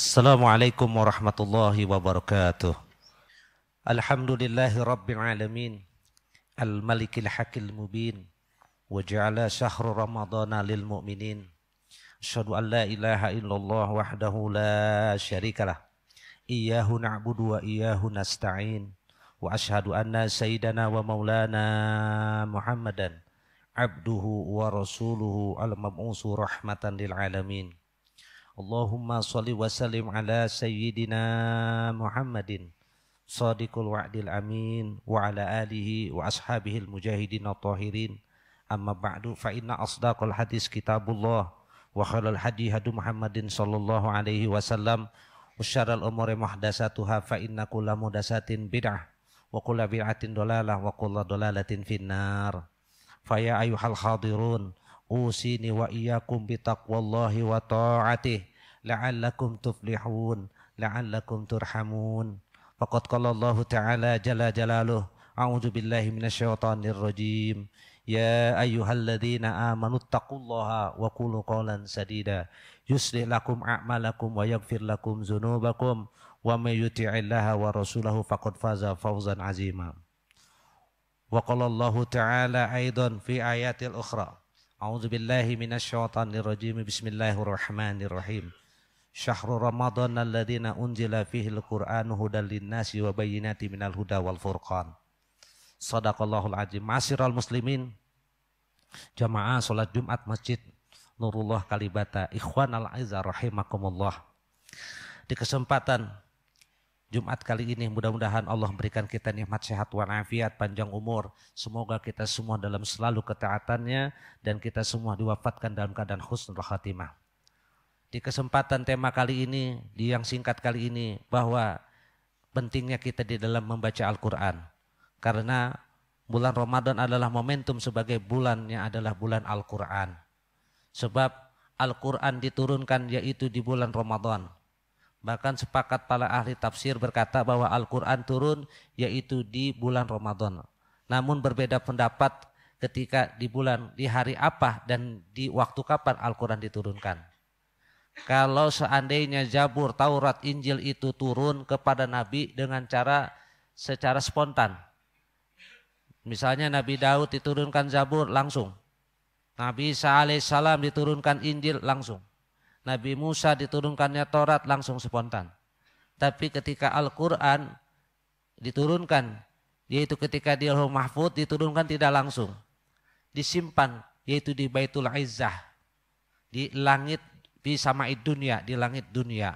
السلام عليكم ورحمة الله وبركاته الحمد لله رب العالمين الملك الحق المبين وجعل شهر رمضان للمؤمنين أشهد أن لا إله إلا الله وحده لا شريك له إياه نعبد وإياه نستعين وأشهد أن سيدنا ومولانا محمدا عبده ورسوله المبعوث رحمة للعالمين Allahumma salli wa ala sayyidina Muhammadin sadiqul wa'dil amin wa ala wa ashabihi al-mujahidin at amma ba'du fa inna asdaqal hadis kitabullah wa khalal hadi hadu Muhammadin sallallahu alaihi wasallam usyaral umuri muhdasatuha fa inna kulla muhdasatin bid'ah wa kulla bid'atin dolalah wa kulla dolalatin finnar fa ya ayuhal usini wa wa لعلكم تفلحون لعلكم ترحمون فقد قال الله تعالى جل جلاله أعوذ بالله من الشيطان الرجيم يا أيها الذين آمنوا اتقوا الله وقولوا قولا سديدا يصلح لكم أعمالكم ويغفر لكم ذنوبكم ومن يطع الله ورسوله فقد فاز فوزا عظيما وقال الله تعالى أيضا في آيات أخرى أعوذ بالله من الشيطان الرجيم بسم الله الرحمن الرحيم syahrul ramadhan alladzina unzila fihil qur'anu hudal linnasi wa bayyinati minal huda wal furqan sadaqallahul azim masyiral muslimin jamaah salat Jumat Masjid Nurullah Kalibata ikhwan al aizar rahimakumullah di kesempatan Jumat kali ini mudah-mudahan Allah berikan kita nikmat sehat wanafiat panjang umur. Semoga kita semua dalam selalu ketaatannya dan kita semua diwafatkan dalam keadaan husnul khatimah di kesempatan tema kali ini, di yang singkat kali ini, bahwa pentingnya kita di dalam membaca Al-Quran. Karena bulan Ramadan adalah momentum sebagai bulan yang adalah bulan Al-Quran. Sebab Al-Quran diturunkan yaitu di bulan Ramadan. Bahkan sepakat para ahli tafsir berkata bahwa Al-Quran turun yaitu di bulan Ramadan. Namun berbeda pendapat ketika di bulan, di hari apa dan di waktu kapan Al-Quran diturunkan. Kalau seandainya Jabur Taurat, Injil itu turun kepada Nabi dengan cara secara spontan. Misalnya Nabi Daud diturunkan Jabur langsung. Nabi Isa alaihissalam diturunkan Injil langsung. Nabi Musa diturunkannya Taurat langsung spontan. Tapi ketika Al-Quran diturunkan, yaitu ketika di Al Mahfud diturunkan tidak langsung. Disimpan, yaitu di Baitul Izzah. Di langit di sama dunia di langit dunia.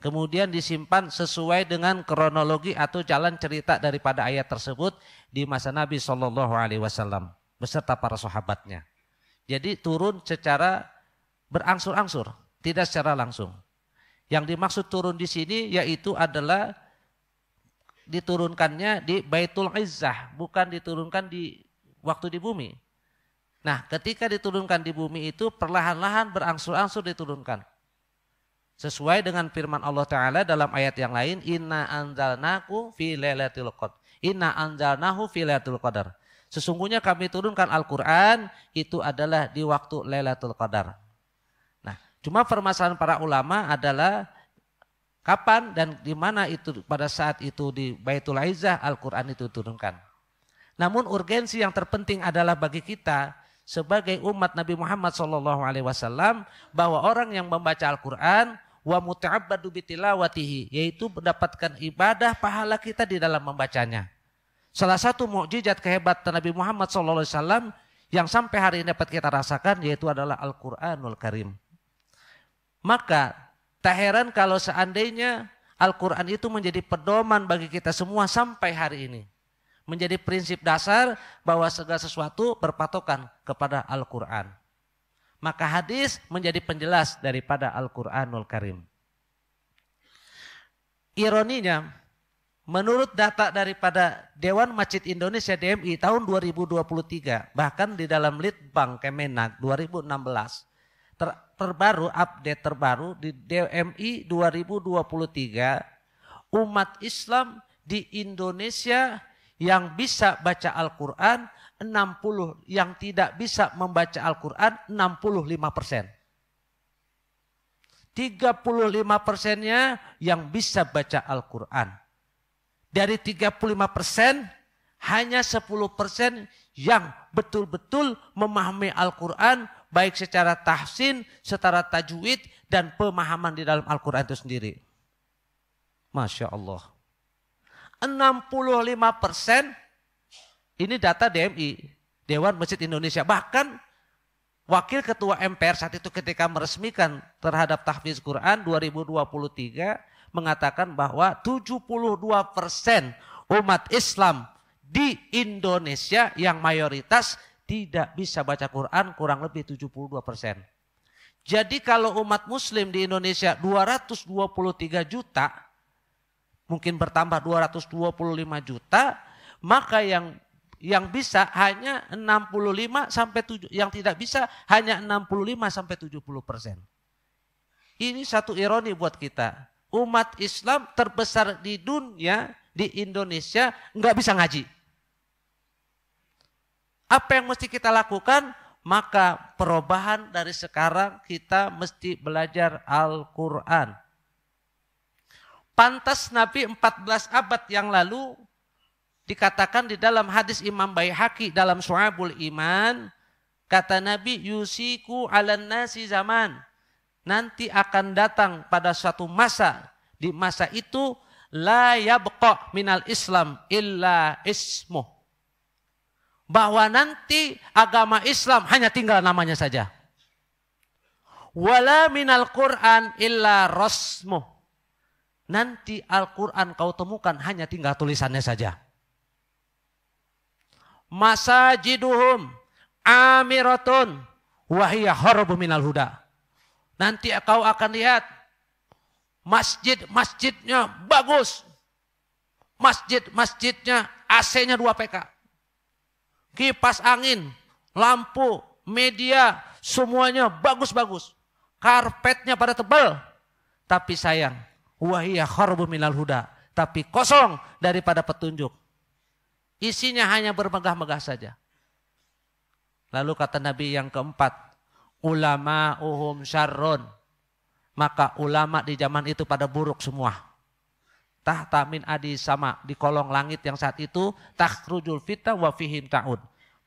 Kemudian disimpan sesuai dengan kronologi atau jalan cerita daripada ayat tersebut di masa Nabi Shallallahu Alaihi Wasallam beserta para sahabatnya. Jadi turun secara berangsur-angsur, tidak secara langsung. Yang dimaksud turun di sini yaitu adalah diturunkannya di Baitul Izzah, bukan diturunkan di waktu di bumi. Nah, ketika diturunkan di bumi itu perlahan-lahan berangsur-angsur diturunkan. Sesuai dengan firman Allah Ta'ala dalam ayat yang lain, Inna anzalnaku fi lailatul qadar. Inna anzalnahu fi lailatul qadar. Sesungguhnya kami turunkan Al-Quran itu adalah di waktu Lailatul Qadar. Nah, cuma permasalahan para ulama adalah kapan dan di mana itu pada saat itu di Baitul Aizah Al-Quran itu turunkan. Namun urgensi yang terpenting adalah bagi kita sebagai umat Nabi Muhammad Shallallahu Alaihi Wasallam bahwa orang yang membaca Al-Quran wa muta'abbadu yaitu mendapatkan ibadah pahala kita di dalam membacanya. Salah satu mukjizat kehebatan Nabi Muhammad Shallallahu Alaihi Wasallam yang sampai hari ini dapat kita rasakan yaitu adalah Al-Quranul Karim. Maka tak heran kalau seandainya Al-Quran itu menjadi pedoman bagi kita semua sampai hari ini menjadi prinsip dasar bahwa segala sesuatu berpatokan kepada Al-Quran. Maka hadis menjadi penjelas daripada Al-Quranul Karim. Ironinya, menurut data daripada Dewan Masjid Indonesia DMI tahun 2023, bahkan di dalam Litbang Kemenag 2016, ter terbaru, update terbaru di DMI 2023, umat Islam di Indonesia yang bisa baca Al-Quran 60 yang tidak bisa membaca Al-Quran 65 persen. 35 persennya yang bisa baca Al-Quran. Dari 35 persen hanya 10 persen yang betul-betul memahami Al-Quran baik secara tahsin, secara tajwid, dan pemahaman di dalam Al-Quran itu sendiri. Masya Allah. 65 persen ini data DMI, Dewan Masjid Indonesia. Bahkan Wakil Ketua MPR saat itu ketika meresmikan terhadap tahfiz Quran 2023 mengatakan bahwa 72 persen umat Islam di Indonesia yang mayoritas tidak bisa baca Quran kurang lebih 72 persen. Jadi kalau umat muslim di Indonesia 223 juta, mungkin bertambah 225 juta, maka yang yang bisa hanya 65 sampai 7 yang tidak bisa hanya 65 sampai 70 persen. Ini satu ironi buat kita. Umat Islam terbesar di dunia di Indonesia nggak bisa ngaji. Apa yang mesti kita lakukan? Maka perubahan dari sekarang kita mesti belajar Al-Quran. Pantas Nabi 14 abad yang lalu dikatakan di dalam hadis Imam Baihaqi dalam Su'abul Iman, kata Nabi yusiku ala nasi zaman. Nanti akan datang pada suatu masa, di masa itu la yabqa minal Islam illa ismu Bahwa nanti agama Islam hanya tinggal namanya saja. Wala minal Quran illa rasmuh Nanti Al-Quran kau temukan hanya tinggal tulisannya saja. Masajiduhum amiratun wahiyah horbu minal huda. Nanti kau akan lihat masjid-masjidnya bagus. Masjid-masjidnya AC-nya 2 PK. Kipas angin, lampu, media, semuanya bagus-bagus. Karpetnya pada tebal. Tapi sayang, wahia kharbun minal huda. Tapi kosong daripada petunjuk. Isinya hanya bermegah-megah saja. Lalu kata Nabi yang keempat. Ulama uhum syarrun Maka ulama di zaman itu pada buruk semua. Tahta min adi sama. Di kolong langit yang saat itu. Takhrujul fitnah wa fihim ta'un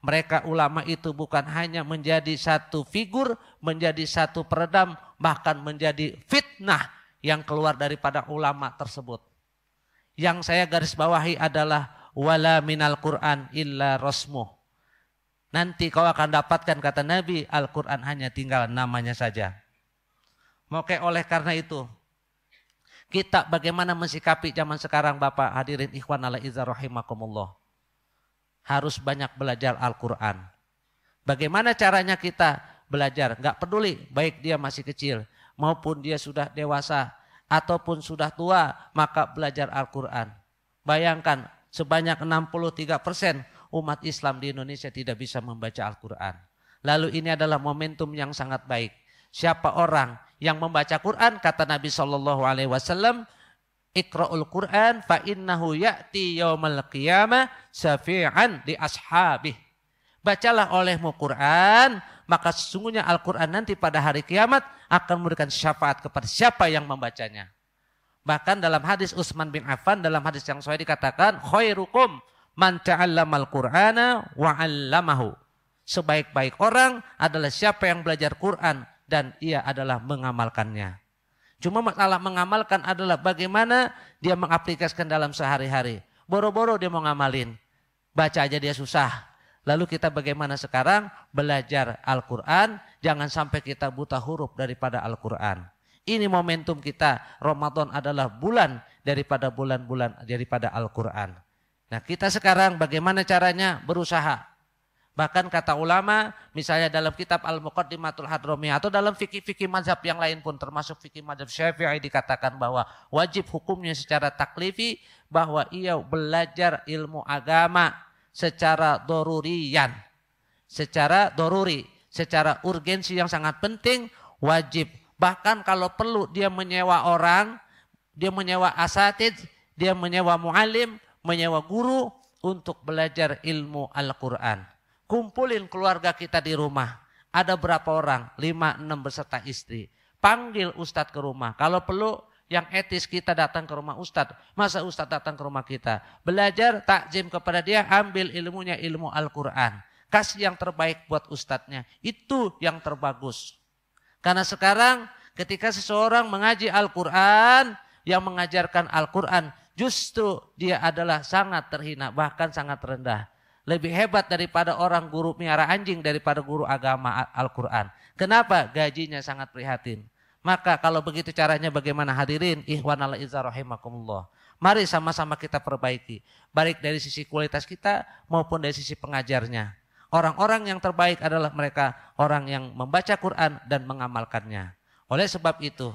Mereka ulama itu bukan hanya menjadi satu figur, menjadi satu peredam, bahkan menjadi fitnah yang keluar daripada ulama tersebut. Yang saya garis bawahi adalah wala minal Quran illa rosmu. Nanti kau akan dapatkan kata Nabi Al-Quran hanya tinggal namanya saja. Oke oleh karena itu kita bagaimana mensikapi zaman sekarang Bapak hadirin ikhwan ala izah rahimakumullah. Harus banyak belajar Al-Quran. Bagaimana caranya kita belajar? Gak peduli baik dia masih kecil maupun dia sudah dewasa ataupun sudah tua maka belajar Al-Quran. Bayangkan sebanyak 63 persen umat Islam di Indonesia tidak bisa membaca Al-Quran. Lalu ini adalah momentum yang sangat baik. Siapa orang yang membaca Quran kata Nabi Shallallahu Alaihi Wasallam Iqra'ul Quran fa innahu ya'ti yaumal qiyamah safi'an di ashabih bacalah olehmu Quran, maka sesungguhnya Al-Quran nanti pada hari kiamat akan memberikan syafaat kepada siapa yang membacanya. Bahkan dalam hadis Utsman bin Affan dalam hadis yang sahih dikatakan khairukum man ta'allamal Qur'ana wa alamahu. Sebaik-baik orang adalah siapa yang belajar Quran dan ia adalah mengamalkannya. Cuma masalah mengamalkan adalah bagaimana dia mengaplikasikan dalam sehari-hari. Boro-boro dia mau ngamalin. Baca aja dia susah. Lalu kita bagaimana sekarang belajar Al-Quran, jangan sampai kita buta huruf daripada Al-Quran. Ini momentum kita, Ramadan adalah bulan daripada bulan-bulan daripada Al-Quran. Nah kita sekarang bagaimana caranya berusaha. Bahkan kata ulama, misalnya dalam kitab Al-Muqaddimatul Hadromi atau dalam fikih-fikih mazhab yang lain pun termasuk fikih mazhab Syafi'i dikatakan bahwa wajib hukumnya secara taklifi bahwa ia belajar ilmu agama secara dorurian. Secara doruri, secara urgensi yang sangat penting, wajib. Bahkan kalau perlu dia menyewa orang, dia menyewa asatid, dia menyewa mualim, menyewa guru untuk belajar ilmu Al-Quran. Kumpulin keluarga kita di rumah. Ada berapa orang? Lima, enam beserta istri. Panggil ustadz ke rumah. Kalau perlu yang etis kita datang ke rumah ustadz. Masa ustadz datang ke rumah kita? Belajar takjim kepada dia, ambil ilmunya ilmu Al-Quran. Kasih yang terbaik buat ustadznya. Itu yang terbagus. Karena sekarang ketika seseorang mengaji Al-Quran, yang mengajarkan Al-Quran, justru dia adalah sangat terhina, bahkan sangat rendah lebih hebat daripada orang guru miara anjing daripada guru agama Al-Quran. Kenapa? Gajinya sangat prihatin. Maka kalau begitu caranya bagaimana hadirin ikhwan ala rahimakumullah. Mari sama-sama kita perbaiki. Baik dari sisi kualitas kita maupun dari sisi pengajarnya. Orang-orang yang terbaik adalah mereka orang yang membaca Quran dan mengamalkannya. Oleh sebab itu,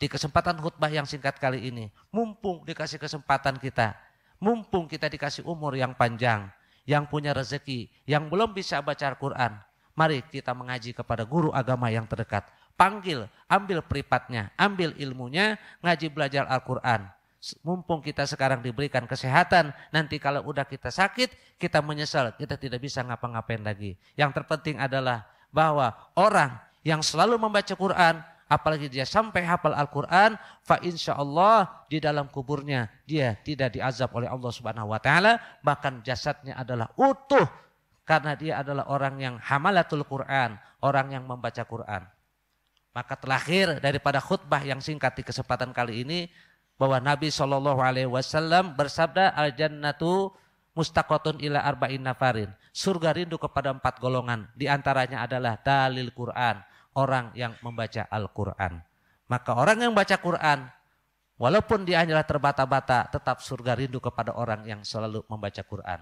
di kesempatan khutbah yang singkat kali ini, mumpung dikasih kesempatan kita, mumpung kita dikasih umur yang panjang, yang punya rezeki, yang belum bisa baca quran mari kita mengaji kepada guru agama yang terdekat panggil, ambil peripatnya, ambil ilmunya, ngaji belajar Al-Quran. Mumpung kita sekarang diberikan kesehatan, nanti kalau udah kita sakit, kita menyesal, kita tidak bisa ngapa-ngapain lagi. Yang terpenting adalah bahwa orang yang selalu membaca Quran, apalagi dia sampai hafal Al-Quran, fa insya Allah di dalam kuburnya dia tidak diazab oleh Allah Subhanahu Wa Taala, bahkan jasadnya adalah utuh karena dia adalah orang yang hamalatul Quran, orang yang membaca Quran. Maka terakhir daripada khutbah yang singkat di kesempatan kali ini bahwa Nabi Shallallahu Alaihi Wasallam bersabda al jannatu mustaqotun ila arba'in nafarin. Surga rindu kepada empat golongan. Di antaranya adalah dalil Quran. Orang yang membaca Al-Quran. Maka orang yang baca Quran Walaupun dia hanyalah terbata-bata, tetap surga rindu kepada orang yang selalu membaca Quran.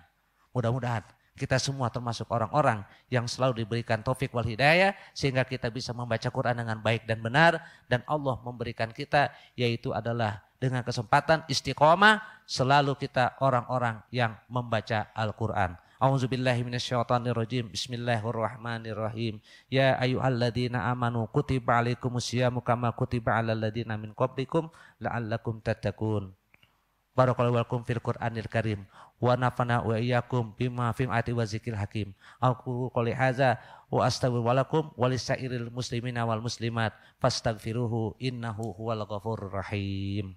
Mudah-mudahan kita semua termasuk orang-orang yang selalu diberikan taufik wal hidayah sehingga kita bisa membaca Quran dengan baik dan benar dan Allah memberikan kita yaitu adalah dengan kesempatan istiqomah selalu kita orang-orang yang membaca Al-Qur'an. A'udzubillahi minasyaitonirrajim. Bismillahirrahmanirrahim. Ya ayyuhalladzina amanu kutiba alaikumusiyamu kama kutiba alal ladzina min qablikum la'allakum tattaqun. Barakallahu lakum fil Qur'anil Karim wa nafana wa iyyakum bima fi ayati wa zikril hakim. Aku qouli hadza wa astaghfiru lakum wa lisairil muslimina wal muslimat fastaghfiruhu innahu huwal ghafurur rahim.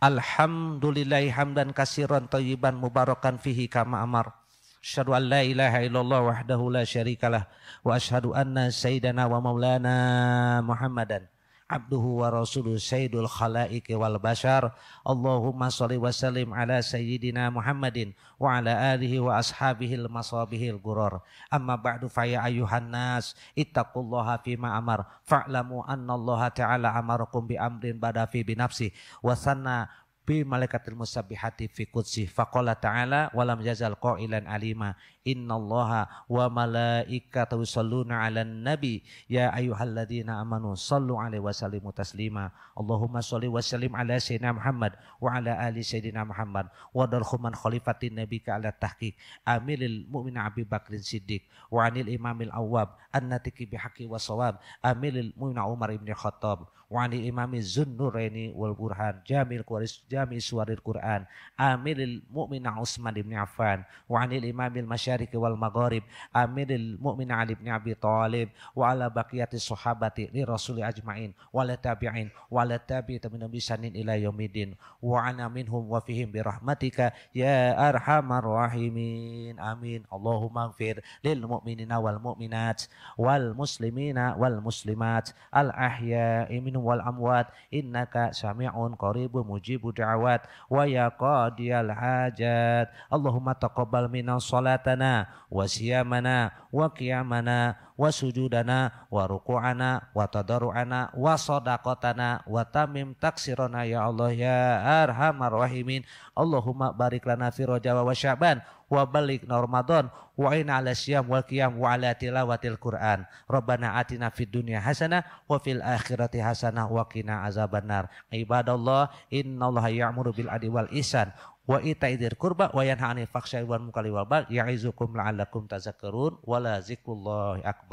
Alhamdulillahi hamdan kasiran tayyiban mubarakan fihi kama amar Asyhadu an la ilaha illallah wahdahu la syarikalah wa asyhadu anna sayyidana wa maulana Muhammadan abduhu wa rasuluh sayyidul khalaiqi wal bashar Allahumma salli wa sallim ala sayyidina Muhammadin wa ala alihi wa ashabihil masabihil gurur amma ba'du fa ya ayyuhan ittaqullaha fima amar fa'lamu anna Allah ta'ala amarakum bi amrin badafi fi bi wa sanna bi malaikatil musabbihati fi qudsi faqala ta'ala walam yazal qailan alima innallaha wa malaikatahu shalluna 'alan nabi ya ayyuhalladzina amanu sallu 'alaihi wa sallimu taslima Allahumma shalli wa sallim 'ala sayyidina Muhammad wa 'ala ali sayyidina Muhammad wa darhuman khalifatin nabika 'ala tahqiq amilil mu'min Abi Bakrin Siddiq wa 'anil imamil awwab annatiki bihaqi wa sawab amilil mu'min Umar ibn Khattab wa 'anil imami Zunnuraini wal Burhan jamil Qur'an jami suwaril Qur'an amilil mu'min Utsman ibn Affan wa 'anil imamil masyayikh masyariki wal maghrib amiril mu'min Ali bin Abi Thalib wa ala baqiyati sahabati li rasul ajmain wa la tabi'in wa la tabi'in min bisanin ila yaumidin wa ana minhum wa fihim bi rahmatika ya arhamar rahimin amin Allahumma ighfir lil mu'minina wal mu'minat wal muslimina wal muslimat al ahya'i minhum wal amwat innaka sami'un qaribun mujibu da'awat wa ya qadiyal hajat Allahumma taqabbal minna salatan صلاتنا وصيامنا وقيامنا wa sujudana wa ruku'ana wa tadaru'ana wa sadaqatana wa tamim taksirana ya Allah ya arhamar rahimin Allahumma barik lana fi Rajab wa Syaban wa balik Ramadan wa ina ala syam wa qiyam wa ala tilawatil Quran. Rabbana atina fid dunya hasanah wa fil akhirati hasanah wa qina azabannar. Ibadallah, innallaha ya'muru bil adi wal ihsan wa itaidir kurba wa yanha 'anil fahsya'i wal mukali wal baghi ya'izukum la'allakum tazakkarun wa la zikrullahi akbar.